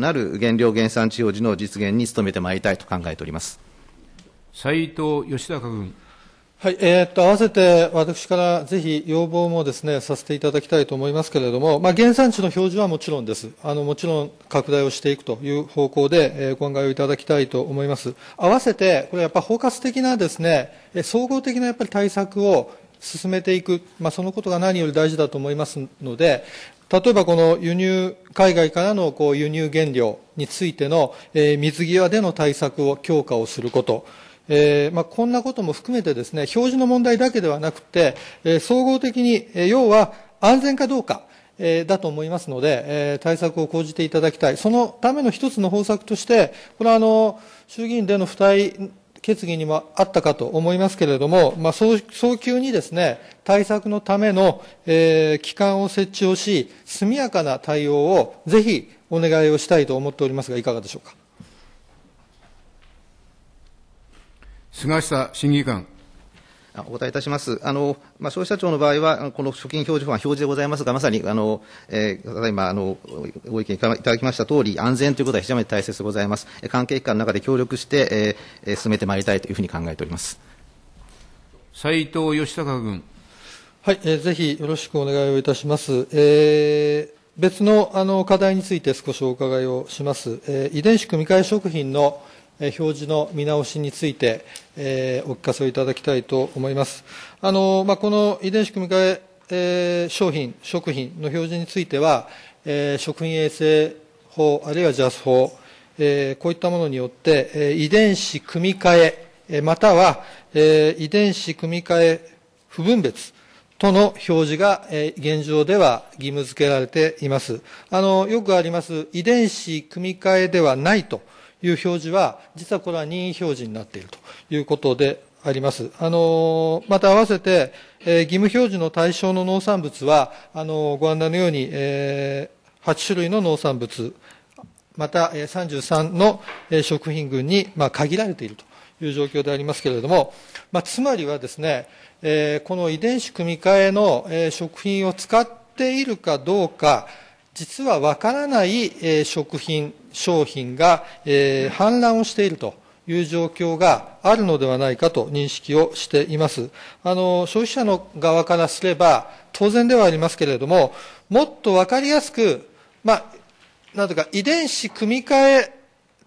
なる原料原産地表示の実現に努めてまいりたいと考えております斉藤義孝君。はいえー、っと合わせて私からぜひ要望もですねさせていただきたいと思いますけれども、まあ、原産地の表示はもちろんです、あのもちろん拡大をしていくという方向で、えー、お考えをいただきたいと思います、合わせてこれ、やっぱ包括的なですね総合的なやっぱり対策を進めていく、まあ、そのことが何より大事だと思いますので、例えばこの輸入、海外からのこう輸入原料についての、えー、水際での対策を強化をすること、えーまあ、こんなことも含めてですね、表示の問題だけではなくて、えー、総合的に、えー、要は安全かどうか、えー、だと思いますので、えー、対策を講じていただきたい。そのための一つの方策として、これはあの、衆議院での付帯決議にもあったかと思いますけれども、まあ、早急にですね、対策のための、えー、機関を設置をし、速やかな対応をぜひお願いをしたいと思っておりますが、いかがでしょうか。菅下審議官。あお答えいたします。あのまあ、消費者庁の場合は、この貯金表示法は表示でございますが、まさにあの、えー、ただいまあのご意見いただきました通り、安全ということは非常に大切でございます。関係機関の中で協力して、えー、進めてまいりたいというふうに考えております斉藤義孝君。はい、えー、ぜひよろしくお願いをいたします。えー別のあの課題について少しお伺いをします、えー、遺伝子組み換え食品の表示の見直しについて、えー、お聞かせをいただきたいと思います。あのまあ、この遺伝子組み換ええー、商品、食品の表示については、えー、食品衛生法、あるいは JAS 法、えー、こういったものによって、えー、遺伝子組み換え、または、えー、遺伝子組み換え不分別、との表示が、えー、現状では義務付けられています。あの、よくあります、遺伝子組み換えではないという表示は、実はこれは任意表示になっているということであります。あのまた合わせて、えー、義務表示の対象の農産物は、あのご案内のように、えー、8種類の農産物、また、えー、33の、えー、食品群に、まあ、限られているという状況でありますけれども、まあ、つまりはですね、えー、この遺伝子組み換えの、えー、食品を使っているかどうか、実はわからない食品、商品が氾濫をしているという状況があるのではないかと認識をしています。あの、消費者の側からすれば、当然ではありますけれども、もっとわかりやすく、まあ、なんとか遺伝子組み換え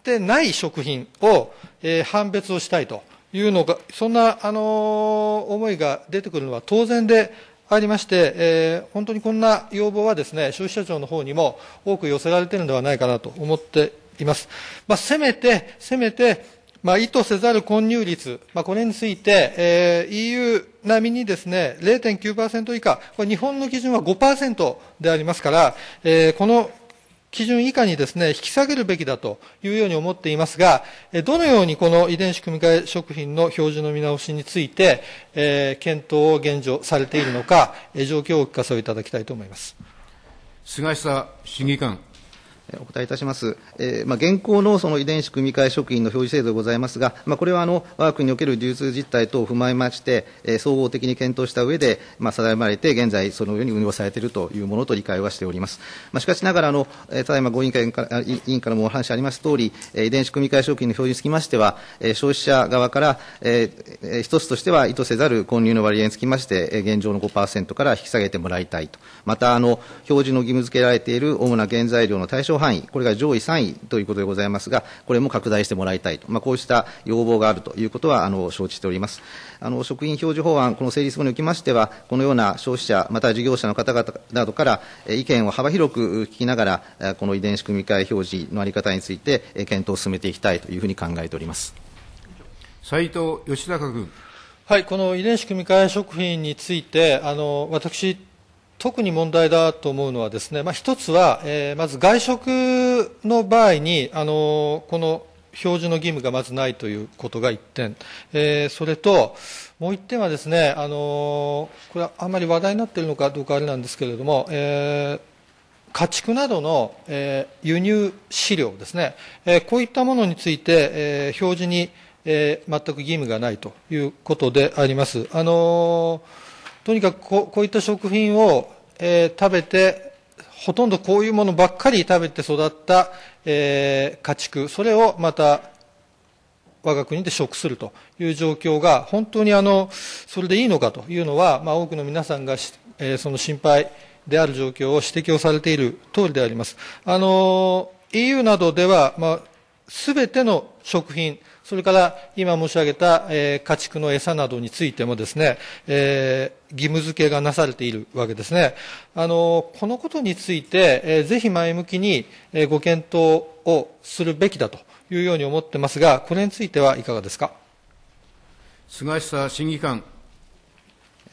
てない食品を、え判別をしたいというのが、そんな、あの思いが出てくるのは当然でありまして、えー、本当にこんな要望はですね、消費者庁の方にも多く寄せられているのではないかなと思っています。まあ、せめて、せめて、まあ、意図せざる混入率、まあ、これについて、えー、EU 並みにですね、0.9%以下、これ日本の基準は5%でありますから、えー、この基準以下にですね、引き下げるべきだというように思っていますが、どのようにこの遺伝子組み換え食品の表示の見直しについて、えー、検討を現状されているのか、状況をお聞かせをいただきたいと思います。菅下審議官。お答えいたします。えー、まあ、現行のその遺伝子組み換え食品の表示制度でございますが、まあ、これはあの我が国における流通実態等を踏まえまして、えー、総合的に検討した上で、まあ、定まれて、現在、そのように運用されているというものと理解はしております。まあ、しかしながらあの、えー、ただいまご委員会から委員からもお話ありますとおり、えー、遺伝子組み換え食品の表示につきましては、えー、消費者側から、えー、一つとしては意図せざる混入の割合につきまして、えー、現状の5%から引き下げてもらいたいと、またあの表示の義務付けられている主な原材料の対象範囲、これが上位3位ということでございますが、これも拡大してもらいたいと、まあ、こうした要望があるということはあの承知しております。あの食品表示法案、この成立後におきましては、このような消費者、また事業者の方々などから意見を幅広く聞きながら、この遺伝子組み換え表示の在り方について検討を進めていきたいというふうに考えております。斉藤義孝君。はい、この遺伝子組み換え食品について、あの私特に問題だと思うのはですね、まあ、一つは、えー、まず外食の場合に、あのこの表示の義務がまずないということが一点、えー、それともう一点はですね、あのこれはあんまり話題になっているのかどうかあれなんですけれども、えー、家畜などの、えー、輸入飼料ですね、えこういったものについて、え表示に、え全く義務がないということであります。あのーとにかくこういった食品を、えー、食べて、ほとんどこういうものばっかり食べて育った、えー、家畜、それをまた我が国で食するという状況が、本当にあのそれでいいのかというのは、まあ、多くの皆さんがし、えー、その心配である状況を指摘をされている通りであります。あの EU などでは、まあ全ての食品、それから今申し上げた、えー、家畜の餌などについてもですね、え義務付けがなされているわけですね。あのこのことについて、えー、ぜひ前向きに、えー、ご検討をするべきだというように思ってますが、これについてはいかがですか。菅下審議官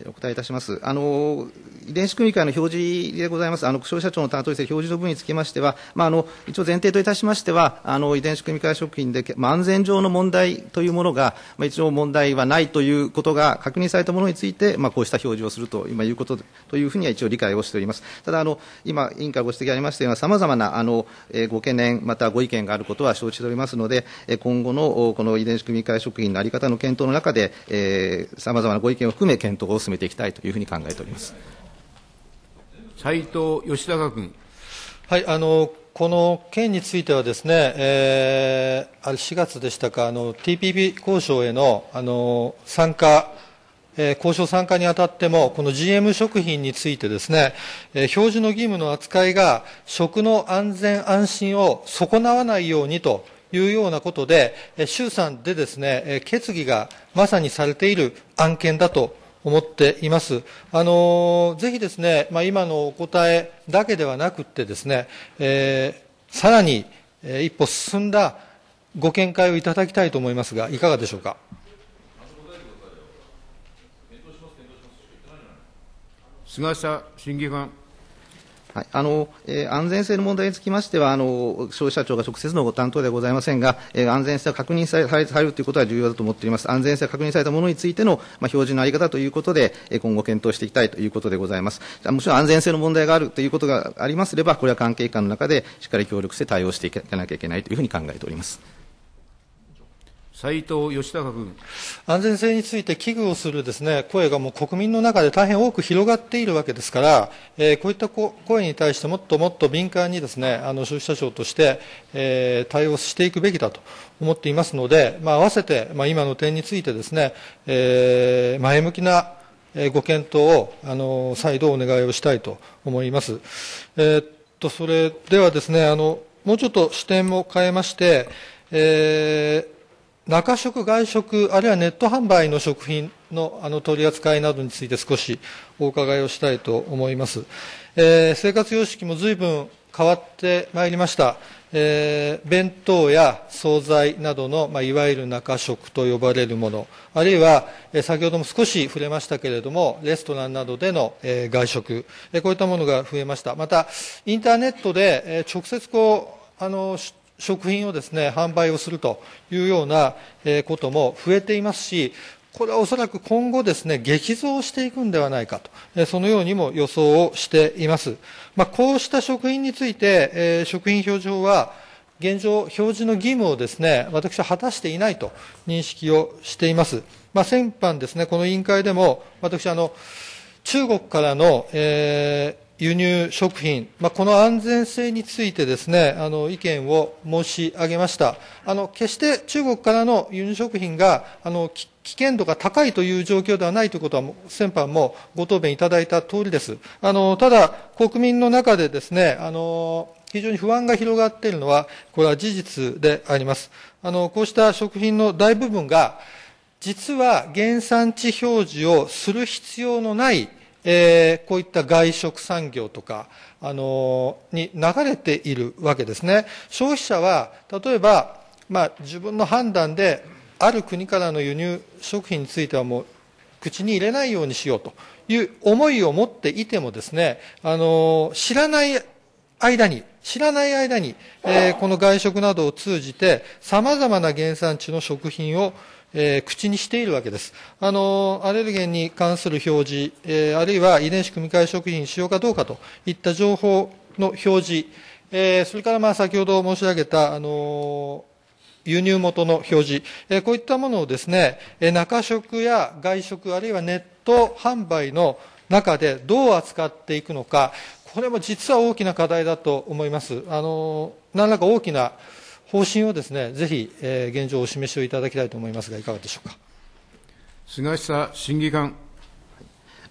お答えいたします。あの遺伝子組み換えの表示でございます、あの消費者庁の担当者表示の分につきましては、まあ、あの一応前提といたしましては、あの遺伝子組み換え食品で、まあ、安全上の問題というものが、まあ、一応問題はないということが確認されたものについて、まあ、こうした表示をすると今いうことというふうには一応理解をしております。ただあの、今、委員からご指摘ありましたような、さまざまなあの、えー、ご懸念、またご意見があることは承知しておりますので、今後のこの遺伝子組み換え食品の在り方の検討の中で、さまざまなご意見を含め検討を進めていきたいというふうに考えております斉藤吉高君。はいあのこの件についてはですね、えー、あれ4月でしたか、TPP 交渉へのあの参加、えー、交渉参加にあたっても、この GM 食品についてですね、えー、表示の義務の扱いが食の安全安心を損なわないようにというようなことで、えー、衆参でですね、え決議がまさにされている案件だと思っています。あのぜひですね、まあ、今のお答えだけではなくてですね、えー、さらに、えー、一歩進んだご見解をいただきたいと思いますが、いかがでしょうか。菅下審議官。はい、あの、えー、安全性の問題につきましては、あの、消費者庁が直接のご担当ではございませんが、えー、安全性が確認されされるということは重要だと思っております。安全性が確認されたものについての、まあ、表示のあり方ということで、えー、今後検討していきたいということでございます。もちろん安全性の問題があるということがありますれば、これは関係機関の中でしっかり協力して対応していかなきゃいけないというふうに考えております。斉藤義孝君安全性について危惧をするです、ね、声がもう国民の中で大変多く広がっているわけですから、えー、こういった声に対してもっともっと敏感にです、ね、あの消費者庁として、えー、対応していくべきだと思っていますので、まあ、合わせて、まあ、今の点についてですね、ねえー、前向きなご検討をあの再度お願いをしたいと思います。えー、っとそれではですねあのもうちょっと視点も変えまして、えー中食、外食、あるいはネット販売の食品のあの取り扱いなどについて少しお伺いをしたいと思います。えー、生活様式も随分変わってまいりました。えー、弁当や惣菜などの、まあ、いわゆる中食と呼ばれるもの、あるいは、えー、先ほども少し触れましたけれども、レストランなどでの、えー、外食、えこういったものが増えました。また、インターネットで、え直接こう、あの、食品をですね、販売をするというようなことも増えていますし、これはおそらく今後ですね、激増していくんではないかと、そのようにも予想をしています。まあ、こうした食品について、え食品表示法は、現状、表示の義務をですね、私は果たしていないと認識をしています。まあ、先般ですね、この委員会でも、私、あの、中国からの、えー、輸入食品、まあ、この安全性についてですね、あの、意見を申し上げました。あの、決して中国からの輸入食品が、あの、危険度が高いという状況ではないということは、先般もご答弁いただいた通りです。あの、ただ、国民の中でですね、あの、非常に不安が広がっているのは、これは事実であります。あの、こうした食品の大部分が、実は原産地表示をする必要のないえー、こういった外食産業とか、あのー、に流れているわけですね。消費者は、例えば、まあ、自分の判断で、ある国からの輸入食品についてはもう、口に入れないようにしようという思いを持っていてもですね、あのー、知らない間に、知らない間に、えー、この外食などを通じて、様々な原産地の食品をえー、口にしているわけです。あの、アレルゲンに関する表示、えー、あるいは遺伝子組み換え食品使用かどうかといった情報の表示、えー、それからまあ先ほど申し上げた、あの輸入元の表示、えこういったものをですね、え中食や外食、あるいはネット販売の中でどう扱っていくのか、これも実は大きな課題だと思います。あの何らか大きな方針をですね、ぜひ、えー、現状をお示しをいただきたいと思いますが、いかがでしょうか。菅下審議官。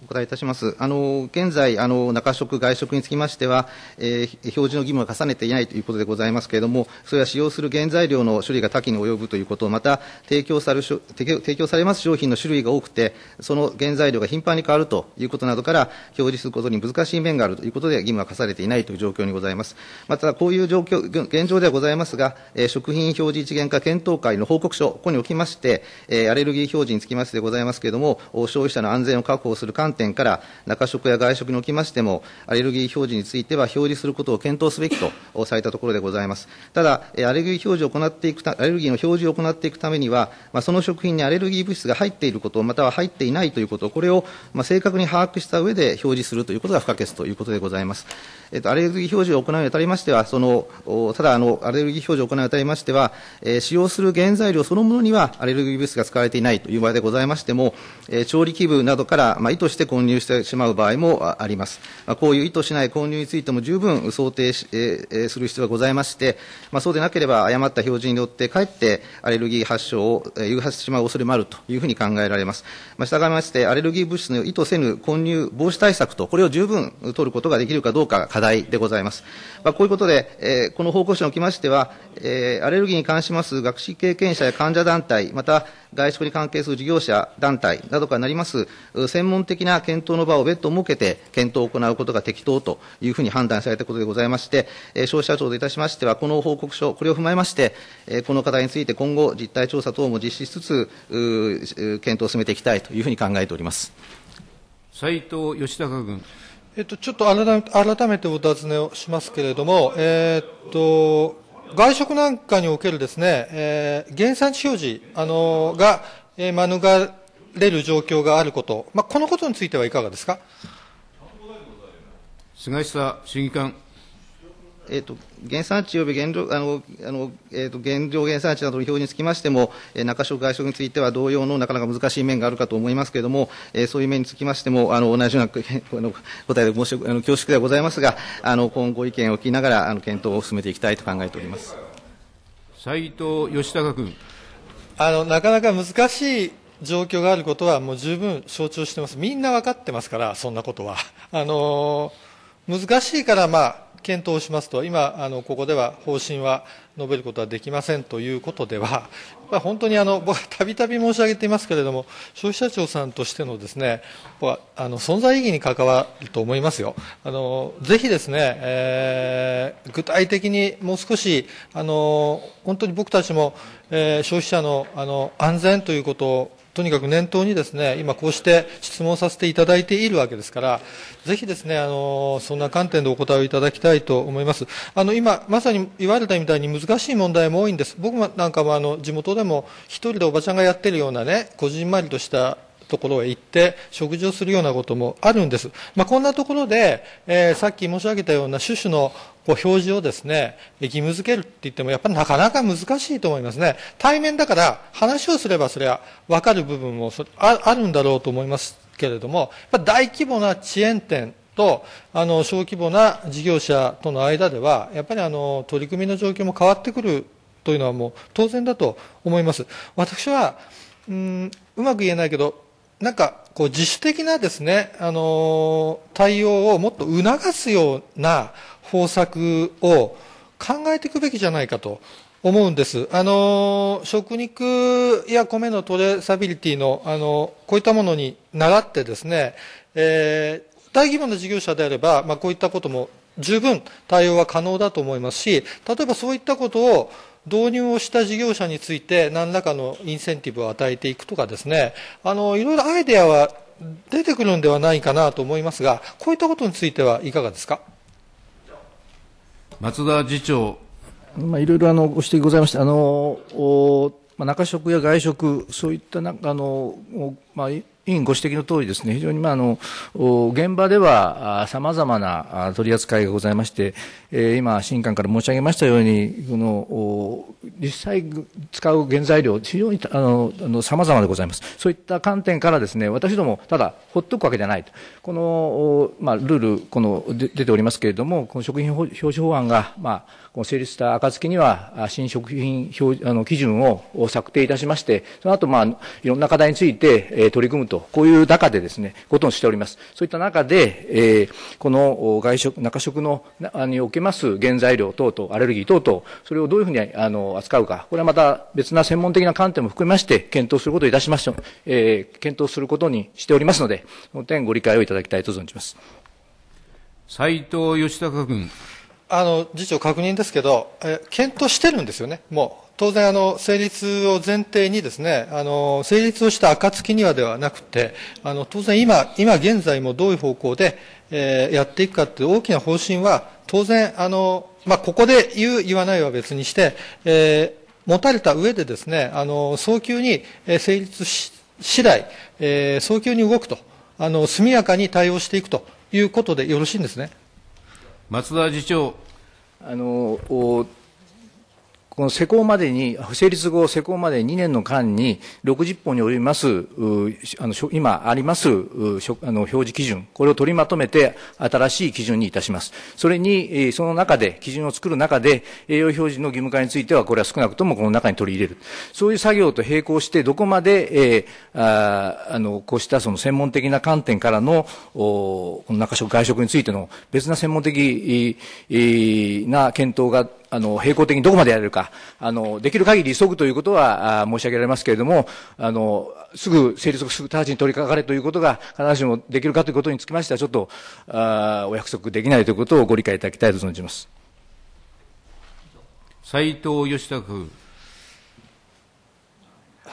お答えいたします。あの現在あの、中食、外食につきましては、えー、表示の義務は重ねていないということでございますけれども、それは使用する原材料の処理が多岐に及ぶということ、また提供される提供されます商品の種類が多くて、その原材料が頻繁に変わるということなどから、表示することに難しい面があるということで、義務は重ねていないという状況にございます。また、こういう状況、現状ではございますが、えー、食品表示一元化検討会の報告書、ここにおきまして、えー、アレルギー表示につきましてでございますけれども、消費者の安全を確保する観点から、中食や外食におきましても、アレルギー表示については表示することを検討すべきとされたところでございます。ただ、アレルギー表示を行っていくた、アレルギーの表示を行っていくためには、まあ、その食品にアレルギー物質が入っていること、または入っていないということ、これを、まあ、正確に把握した上で表示するということが不可欠ということでございます。えっと、アレルギー表示を行うにあたりましては、そのただあの、アレルギー表示を行うにあたりましては、えー、使用する原材料そのものにはアレルギー物質が使われていないという場合でございましても、えー、調理器具などから、まあ、意図してして混入してしまう場合もあります。まあ、こういう意図しない混入についても十分想定し、えー、する必要がございまして、まあ、そうでなければ誤った表示によってかえってアレルギー発症を誘発してしまう恐れもあるというふうに考えられます。まあ、従いまして、アレルギー物質の意図せぬ混入防止対策と、これを十分取ることができるかどうかが課題でございます。まあ、こういうことで、えー、この報告書におきましては、えー、アレルギーに関します学識経験者や患者団体、また外食に関係する事業者団体などからなります、専門的なや検討の場を別途設けて、検討を行うことが適当というふうに判断されたことでございまして、消費者庁といたしましては、この報告書、これを踏まえまして、この課題について今後、実態調査等も実施しつつ、検討を進めていきたいというふうに考えております斉藤義孝君。えっと、ちょっと改めてお尋ねをしますけれども、えー、っと、外食なんかにおけるですね、えー、原産地表示、あのが、えー、免れる状況があること、まあ、このことについてはいかがですか菅下審議官。えーと、原産地及び原料あのあの、えーと、と原料原産地などの表示につきましても、えー、中小外食については同様のなかなか難しい面があるかと思いますけれども、えー、そういう面につきましても、あの同じような あの答えで申しあの恐縮ではございますが、あの今後、意見を聞きながらあの検討を進めていきたいと考えております斉藤義孝君あの。なかなか難しい状況があることはもう十分承知をしてます。みんな分かってますから、そんなことは。あの、難しいから、まあ、検討しますと、今、あのここでは方針は述べることはできませんということでは、まあ、本当にあの僕はたびたび申し上げていますけれども、消費者庁さんとしてのですね僕はあの存在意義に関わると思いますよ、あのぜひですね、えー、具体的にもう少し、あの本当に僕たちも、えー、消費者のあの安全ということをとにかく念頭にですね、今こうして質問させていただいているわけですから、ぜひですね、あの、そんな観点でお答えをいただきたいと思います。あの、今、まさに言われたみたいに難しい問題も多いんです。僕なんかもあの、地元でも1人でおばちゃんがやってるようなね、こじんまりとしたところへ行って食事をするようなこともあるんです。まあ、こんなところで、えー、さっき申し上げたような種々のこう表示をですね、義務付けるって言っても、やっぱりなかなか難しいと思いますね。対面だから話をすればそれは分かる部分もあるんだろうと思いますけれども、やっ大規模な遅延点とあの小規模な事業者との間では、やっぱりあの取り組みの状況も変わってくるというのはもう当然だと思います。私は、うん、うまく言えないけど、なんか、こう自主的なですね、あのー、対応をもっと促すような方策を考えていくべきじゃないかと思うんです。あのー、食肉や米のトレーサビリティの、あのー、こういったものに習ってですね、えー、大規模な事業者であれば、まあ、こういったことも十分対応は可能だと思いますし、例えばそういったことを、導入をした事業者について何らかのインセンティブを与えていくとかですね、あの、いろいろアイデアは出てくるんではないかなと思いますが、こういったことについてはいかがですか。松田次長。まあ、いろいろあのご指摘ございました。あの、おまあ、中食や外食、そういったなあの、まあ、委員ご指摘の通りですね、非常に、まあ、あの現場ではさまざまな取り扱いがございまして、え今、新官から申し上げましたように、この実際使う原材料、非常にあのさまざまでございます、そういった観点からです、ね、私ども、ただ、ほっとくわけじゃないと、この、まあ、ルールこの出ておりますけれども、この食品表示法案が、まあこの成立した暁には、新食品表あの基準を策定いたしまして、その後、まあ、いろんな課題について、えー、取り組むと、こういう中でですね、ことをしております。そういった中で、えー、この外食、中食の、におけます原材料等々、アレルギー等々、それをどういうふうにあの扱うか、これはまた別な専門的な観点も含めまして、検討することいたしまして、えー、検討することにしておりますので、その点ご理解をいただきたいと存じます。斉藤義孝君。あの、次長確認ですけど、え検討してるんですよね、もう。当然、あの、成立を前提にですね、あの、成立をした暁にはではなくて、あの、当然今、今現在もどういう方向で、えー、やっていくかって大きな方針は、当然、あの、まあ、ここで言う、言わないは別にして、えー、持たれた上でですね、あの、早急に成立し、次第、えー、早急に動くと、あの、速やかに対応していくということでよろしいんですね。松田次長あのこの施行までに、成立後施行まで2年の間に、60本に及びます、あの今ありますあの表示基準、これを取りまとめて、新しい基準にいたします。それに、その中で、基準を作る中で、栄養表示の義務化については、これは少なくともこの中に取り入れる。そういう作業と並行して、どこまで、えー、ああのこうしたその専門的な観点からの、おこの中食、外食についての別な専門的な検討があの、並行的にどこまでやれるか、あの、できる限り急ぐということは申し上げられますけれども、あの、すぐ、成立すぐ直ちに取り掛かれということが必ずしもできるかということにつきましては、ちょっと、あお約束できないということをご理解いただきたいと存じます。斉藤義孝君。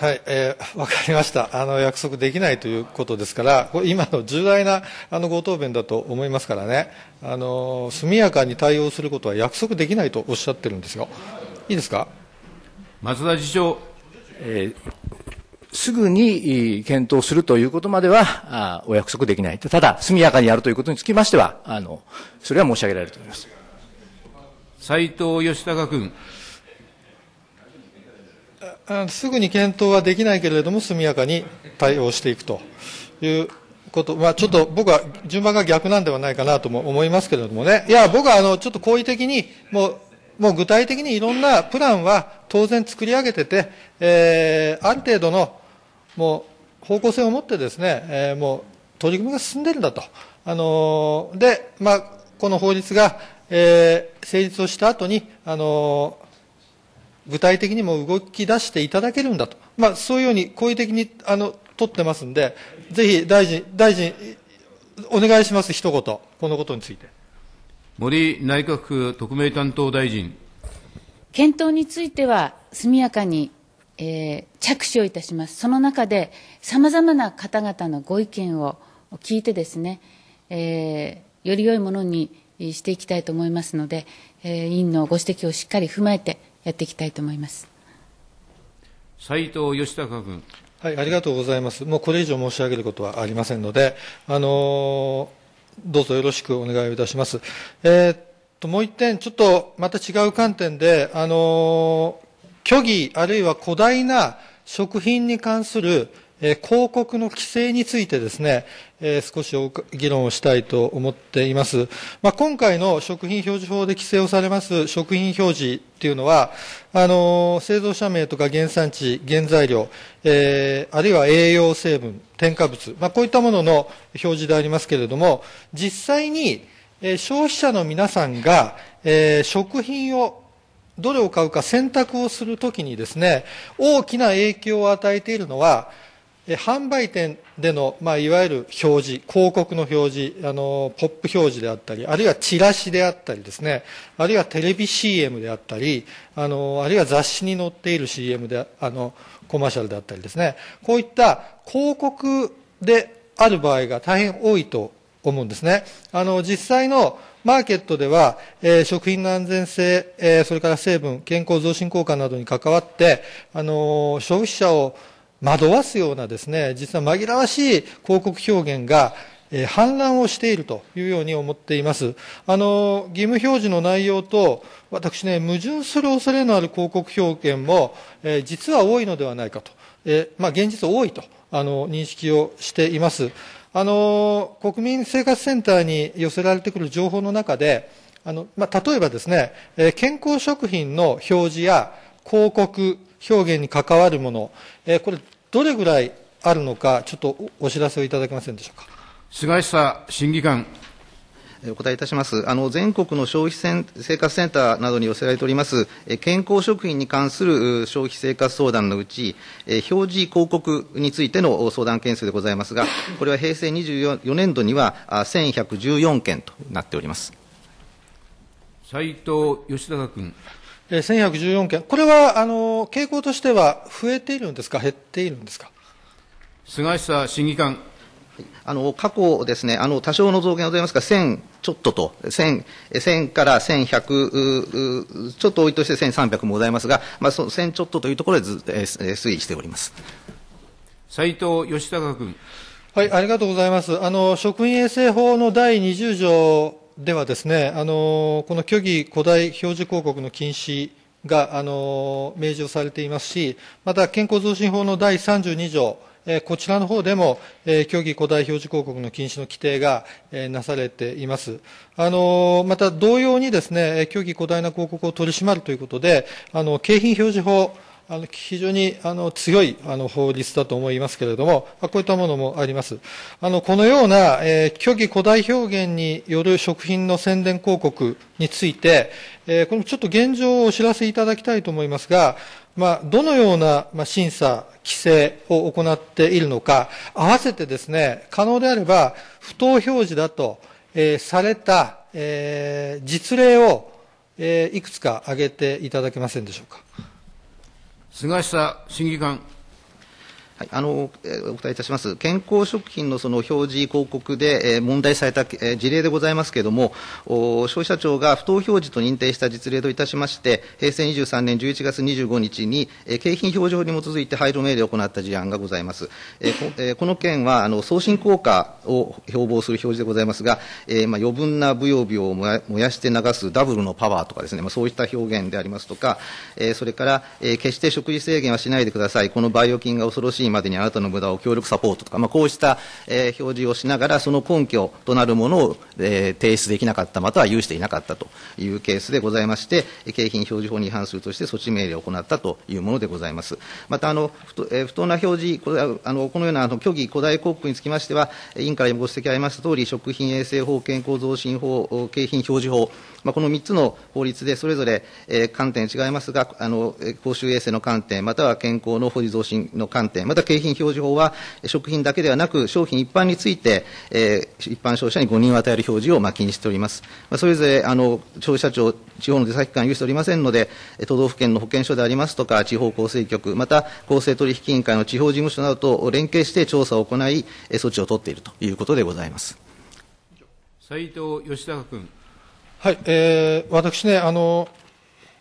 はい、えー、わかりました。あの、約束できないということですから、今の重大な、あの、ご答弁だと思いますからね、あの、速やかに対応することは約束できないとおっしゃってるんですよ。いいですか松田次長、えー、すぐに検討するということまでは、お約束できない。ただ、速やかにやるということにつきましては、あの、それは申し上げられると思います。斉藤義孝君。すぐに検討はできないけれども、速やかに対応していくということ、まあ、ちょっと僕は順番が逆なんではないかなとも思いますけれどもね、いや、僕はあのちょっと好意的に、もう、もう具体的にいろんなプランは当然作り上げてて、えー、ある程度のもう方向性を持ってですね、えー、もう取り組みが進んでるんだと。あのー、で、まあ、この法律が、えー、成立をした後に、あの具体的にも動き出していただけるんだと。まあ、そういうように好意的に、あの、取ってますんで、ぜひ大臣、大臣、お願いします、一言、このことについて。森内閣府特命担当大臣。検討については、速やかに、えー、着手をいたします。その中で、さまざまな方々のご意見を聞いてですね、えー、より良いものにしていきたいと思いますので、えー、委員のご指摘をしっかり踏まえて、やっていきたいと思います斉藤義孝君。はい、ありがとうございます。もうこれ以上申し上げることはありませんので、あのどうぞよろしくお願いいたします。えー、っと、もう一点、ちょっとまた違う観点で、あの虚偽あるいは古代な食品に関する、えー、広告の規制についてですね、えー、少し議論をしたいと思っています。まあ、今回の食品表示法で規制をされます食品表示っていうのは、あのー、製造者名とか原産地、原材料、えー、あるいは栄養成分、添加物、まあ、こういったものの表示でありますけれども、実際に、えー、消費者の皆さんが、えー、食品をどれを買うか選択をするときにですね、大きな影響を与えているのは、販売店での、まあ、いわゆる表示、広告の表示、あの、ポップ表示であったり、あるいはチラシであったりですね、あるいはテレビ CM であったり、あの、あるいは雑誌に載っている CM で、あの、コマーシャルであったりですね、こういった広告である場合が大変多いと思うんですね。あの、実際のマーケットでは、えー、食品の安全性、えー、それから成分、健康増進効果などに関わって、あのー、消費者を惑わすようなですね、実は紛らわしい広告表現が、えー、反乱をしているというように思っています。あの、義務表示の内容と、私ね、矛盾する恐れのある広告表現も、えー、実は多いのではないかと、えー、まあ、現実多いと、あの、認識をしています。あの、国民生活センターに寄せられてくる情報の中で、あの、まあ、例えばですね、えー、健康食品の表示や広告、表現に関わるもの、えー、これ、どれぐらいあるのか、ちょっとお知らせをいただけませんでしょうか。菅久審議官お答えいたします。あの、全国の消費生活センターなどに寄せられております、健康食品に関する消費生活相談のうち、表示広告についての相談件数でございますが、これは平成24年度には1114件となっております。斉藤義孝君。1114件、これはあの傾向としては増えているんですか、減っているんですか菅下審議官。あの過去ですね、あの多少の増減ございますが、1000ちょっとと、1000, 1000から1100、ちょっと多いとして1300もございますが、まあ、そ1000ちょっとというところでず、えー、推移しております斉藤義孝君。はい、ありがとうございます。あの職員衛生法の第20条ではですね、あのこの虚偽古代表示広告の禁止が、あの明示をされていますし、また健康増進法の第32条、えこちらの方でも、えー、虚偽古代表示広告の禁止の規定が、えなされています。あのまた同様にですね、え虚偽古代な広告を取り締まるということで、あの景品表示法、あの非常にあの強いあの法律だと思いますけれども、こういったものもあります。あのこのような、えー、虚偽古代表現による食品の宣伝広告について、えー、これもちょっと現状をお知らせいただきたいと思いますが、まあ、どのような審査、規制を行っているのか、合わせてですね、可能であれば、不当表示だと、えー、された、えー、実例を、えー、いくつか挙げていただけませんでしょうか。菅下審議官。はい、あのお答えいたします、健康食品のその表示、広告で、えー、問題された、えー、事例でございますけれども、お消費者庁が不当表示と認定した実例といたしまして、平成23年11月25日に、えー、景品表示法に基づいて配慮命令を行った事案がございます。えーこえー、この件はあの送信効果を標榜する表示でございますが、えーまあ、余分なブヨブヨを燃や燃やして流すダブルのパワーとかですね、まあ、そういった表現でありますとか、えー、それから、えー、決して食事制限はしないでください、このバイオ菌が恐ろしいまでにあなたの無駄を協力サポートとか、まあ、こうした、えー、表示をしながら、その根拠となるものを、えー、提出できなかった、または有していなかったというケースでございまして、景品表示法に違反するとして措置命令を行ったというものでございます。また、あの不,、えー、不当な表示、これはあのこのようなあの虚偽古代広告につきましては、委員からご指摘ありましたとおり、食品衛生法、健康増進法、景品表示法まあ、この3つの法律でそれぞれ、え観点違いますが、あの公衆衛生の観点、または健康の保持増進の観点、また景品表示法は、食品だけではなく、商品一般について、え一般消費者に誤認を与える表示をまあ禁止しております。まあ、それぞれあの消費者庁、地方の出先機関有しておりませんので、都道府県の保健所でありますとか、地方厚生局、また公正取引委員会の地方事務所などと連携して調査を行い、措置を取っているということでございます。斉藤義孝君。はい、えー、私ね、あの、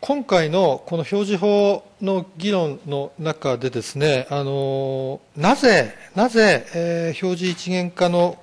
今回のこの表示法の議論の中でですね、あの、なぜ、なぜ、えー、表示一元化の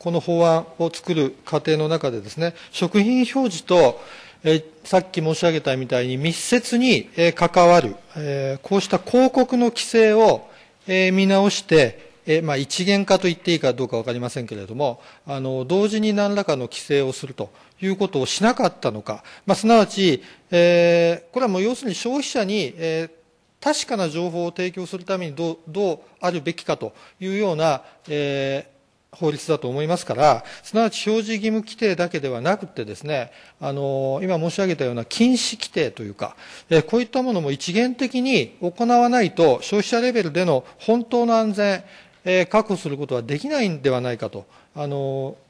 この法案を作る過程の中でですね、食品表示と、えー、さっき申し上げたみたいに密接に、えー、関わる、えー、こうした広告の規制を、えー、見直して、えまあ、一元化と言っていいかどうか分かりませんけれども、あの同時に何らかの規制をするということをしなかったのか、まあ、すなわち、えー、これはもう要するに消費者に、えー、確かな情報を提供するためにどうどうあるべきかというような、えー、法律だと思いますから、すなわち表示義務規定だけではなくてですね、あのー、今申し上げたような禁止規定というか、えー、こういったものも一元的に行わないと、消費者レベルでの本当の安全、えー、確保することはできないんではないかと、あのー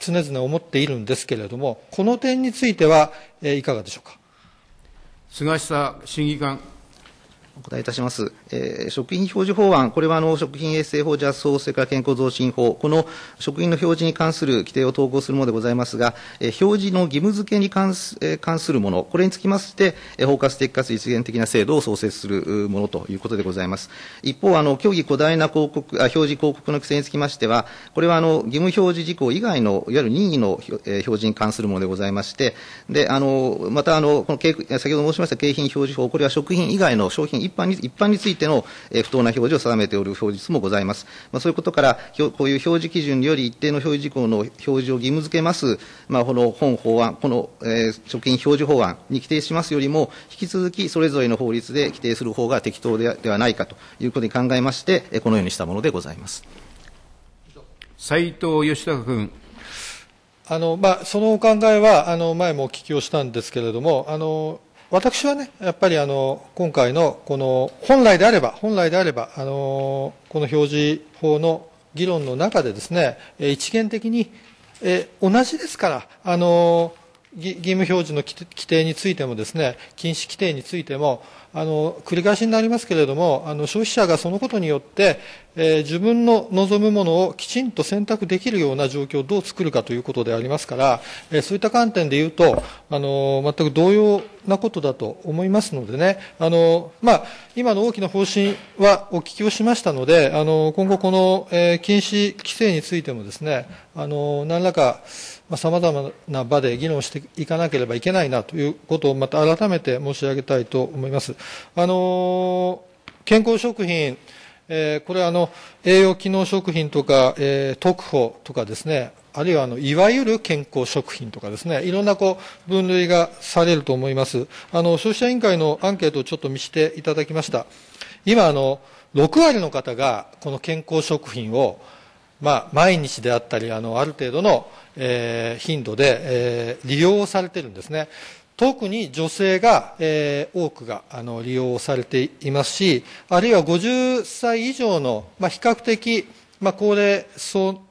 常々思っているんですけれども、この点については、いかがでしょうか。菅下審議官お答えいたします。えー、食品表示法案、これはあの食品衛生法、ジャス法、それから健康増進法、この食品の表示に関する規定を統合するものでございますが、えー、表示の義務付けに関す,、えー、関するもの、これにつきまして、えー、包括的かつ一元的な制度を創設するものということでございます。一方、あの協議誇大な広告あ表示広告の規制につきましては、これはあの義務表示事項以外の、いわゆる任意の、えー、表示に関するものでございまして、であのまたあのこの、先ほど申しました景品表示法、これは食品以外の商品一般に一般についての不当な表示を定めておる法律もございます。まあ、そういうことから、こういう表示基準により一定の表示事項の表示を義務付けます、まあ、この本法案、この、え金表示法案に規定しますよりも、引き続きそれぞれの法律で規定する方が適当ではないかということに考えまして、このようにしたものでございます。斉藤義孝君。あのまあ、そのお考えはあの前もお聞きをしたんですけれども、あの私はね、やっぱりあの、今回のこの、本来であれば、本来であれば、あの、この表示法の議論の中でですね、一元的に、え同じですから、あの義務表示の規定についてもですね、禁止規定についても、あの、繰り返しになりますけれども、あの、消費者がそのことによって、えー、自分の望むものをきちんと選択できるような状況をどう作るかということでありますから、えー、そういった観点で言うと、あの、全く同様なことだと思いますのでね、あの、まあ、今の大きな方針はお聞きをしましたので、あの、今後この、えー、禁止規制についてもですね、あの、何らか、さまざ、まな場で議論していかなければいけないなということをまた改めて申し上げたいと思います。あの健康食品、えー、これはあの栄養機能食品とか、えー、特保とかですねあるいはあのいわゆる健康食品とかですねいろんなこう分類がされると思いますあの消費者委員会のアンケートをちょっと見していただきました今あの6割の方がこの健康食品をまあ、毎日であったりあのある程度の、えー、頻度で、えー、利用されてるんですね特に女性が、えー、多くがあの利用されていますしあるいは50歳以上の、まあ、比較的、まあ、高齢層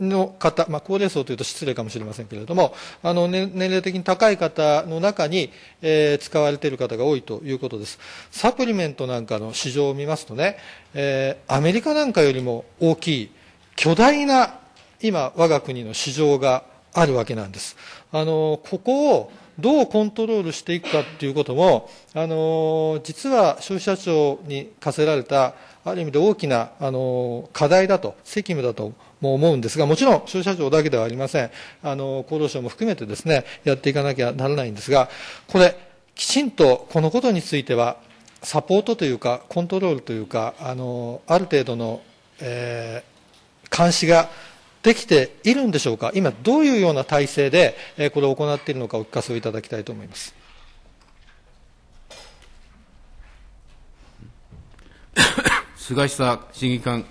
の方、まあ、高齢層というと失礼かもしれませんけれども、あの、年齢的に高い方の中に、えー、使われている方が多いということです。サプリメントなんかの市場を見ますとね、えー、アメリカなんかよりも大きい、巨大な今我が国の市場があるわけなんです。あのここをどうコントロールしていくかということも、あの実は消費者庁に課せられたある意味で大きな、あの課題だと、責務だとも思うんですが、もちろん消費者庁だけではありません、あの厚労省も含めてですね、やっていかなきゃならないんですが、これ、きちんとこのことについては、サポートというか、コントロールというか、あのある程度の、えー監視ができているんでしょうか、今、どういうような体制でこれを行っているのか、お聞かせをいただきたいと思います。菅下審議官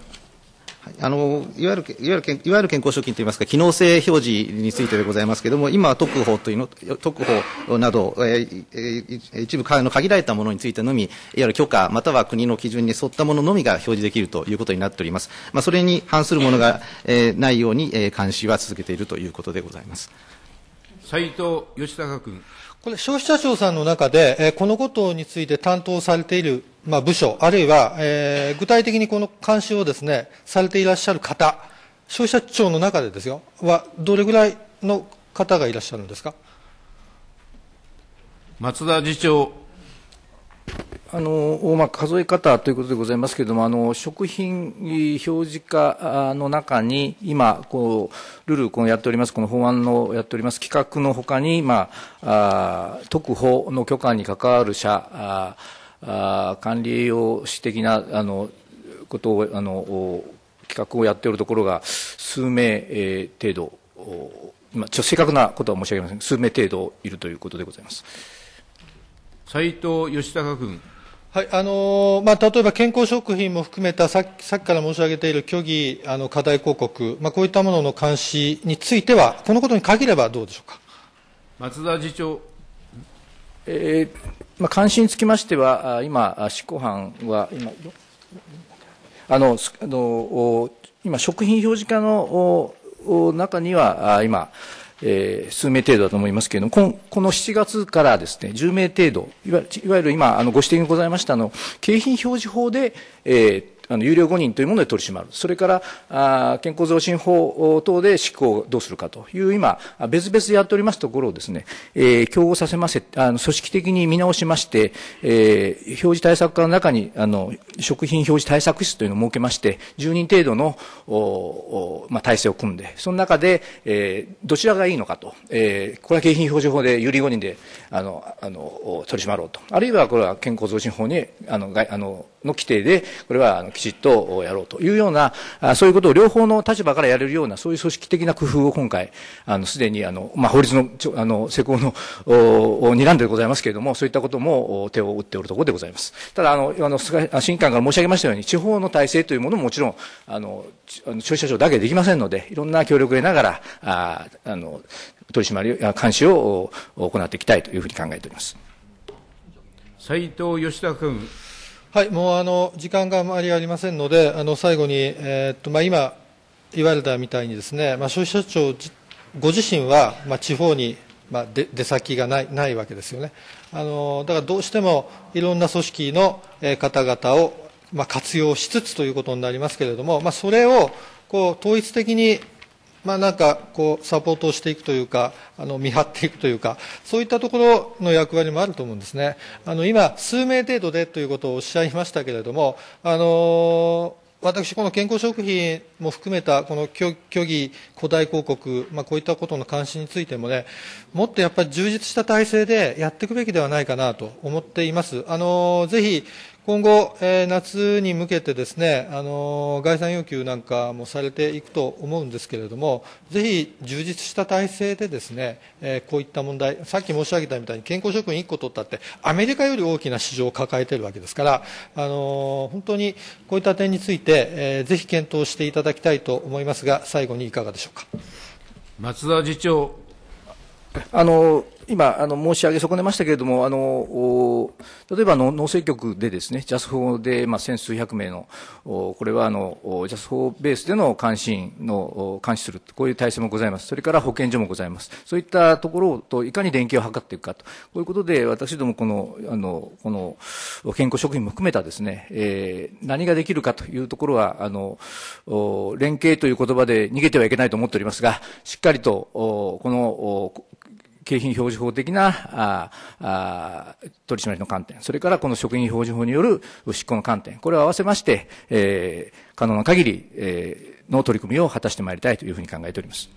あのいわゆるいわゆる健いわゆる健康食品といいますか、機能性表示についてでございますけれども、今は特保というの特保など、えー、一部の限られたものについてのみ、いわゆる許可、または国の基準に沿ったもののみが表示できるということになっております。まあ、それに反するものが、えー、ないように、えー、監視は続けているということでございます。斉藤義孝君これ消費者庁さんの中で、えー、このことについて担当されているまあ、部署、あるいは、えー、具体的にこの監視をですね、されていらっしゃる方、消費者庁の中でですよ、は、どれぐらいの方がいらっしゃるんですか松田次長。あの、まあ、数え方ということでございますけれども、あの、食品表示化の中に、今、こう、ルール、このやっております、この法案のやっております、企画のほかに、まあ、あ特保の許可に関わる者、ああ管理栄養士的なあのことをあの企画をやっておるところが数名、えー、程度今ちょ正確なことは申し上げません数名程度いるということでございます斉藤義孝君はいあのー、まあ、例えば健康食品も含めたさっきさっきから申し上げている虚偽あの課題広告、まあ、こういったものの監視についてはこのことに限ればどうでしょうか松田次長えーまあ、関心につきましては、今、執行班は、今、あの、あの今、食品表示課の中には、今、えー、数名程度だと思いますけれども、ここの7月からですね、10名程度、いわゆる今、あのご指摘がございましたあの、景品表示法で、えーあの有料誤認というもので取り締まる、それからあ健康増進法等で執行をどうするかという、今、別々でやっておりますところをですね、えー、競合させませ、あの組織的に見直しまして、えー、表示対策課の中にあの食品表示対策室というのを設けまして、10人程度のおお、まあ、体制を組んで、その中で、えー、どちらがいいのかと、えー、これは景品表示法で有利誤認であのあの取り締まろうと、あるいはこれは健康増進法にあのあのの規定で、これはきちっとやろうというような、そういうことを両方の立場からやれるような、そういう組織的な工夫を今回、あの、すでに、あの、まあ、法律の、あの、施行の、を睨んでございますけれども、そういったことも手を打っておるところでございます。ただ、あの、あの、審議官から申し上げましたように、地方の体制というものももちろん、あの、あの消費者庁だけできませんので、いろんな協力を得ながら、ああの、取締り、監視を行っていきたいというふうに考えております。斉藤義田君。はい、もうあの時間があまりありませんので、あの最後に、えー、っとまあ、今言われたみたいにですね、まあ、消費者庁ご自身は、まあ、地方に、まあ、出先がないないわけですよねあの。だからどうしてもいろんな組織の方々を、まあ、活用しつつということになりますけれども、まあ、それをこう統一的にまあ、なんかこうサポートをしていくというかあの見張っていくというかそういったところの役割もあると思うんですねあの今、数名程度でということをおっしゃいましたけれどもあの私、この健康食品も含めたこの虚偽、古代広告、まあ、こういったことの監視についてもね、もっとやっぱり充実した体制でやっていくべきではないかなと思っています。あのぜひ今後、えー、夏に向けてですね、あのー、概算要求なんかもされていくと思うんですけれども、ぜひ充実した体制でですね、えー、こういった問題、さっき申し上げたみたいに健康食品1個取ったって、アメリカより大きな市場を抱えているわけですから、あのー、本当にこういった点について、えー、ぜひ検討していただきたいと思いますが、最後にいかがでしょうか。松田次長あの今あの申し上げ損ねましたけれども、あの例えばの農政局でですね、ジャス法で、まあ、千数百名の、これはあのジャス法ベースでの視員の監視する、こういう体制もございます、それから保健所もございます、そういったところといかに連携を図っていくかと、こういうことで、私どもこのあのこの健康食品も含めたですね、えー、何ができるかというところは、あの連携という言葉で逃げてはいけないと思っておりますが、しっかりとこの景品表示法的な、ああ、取締りの観点、それからこの食品表示法による執行の観点、これを合わせまして、えー、可能な限り、えー、の取り組みを果たしてまいりたいというふうに考えております。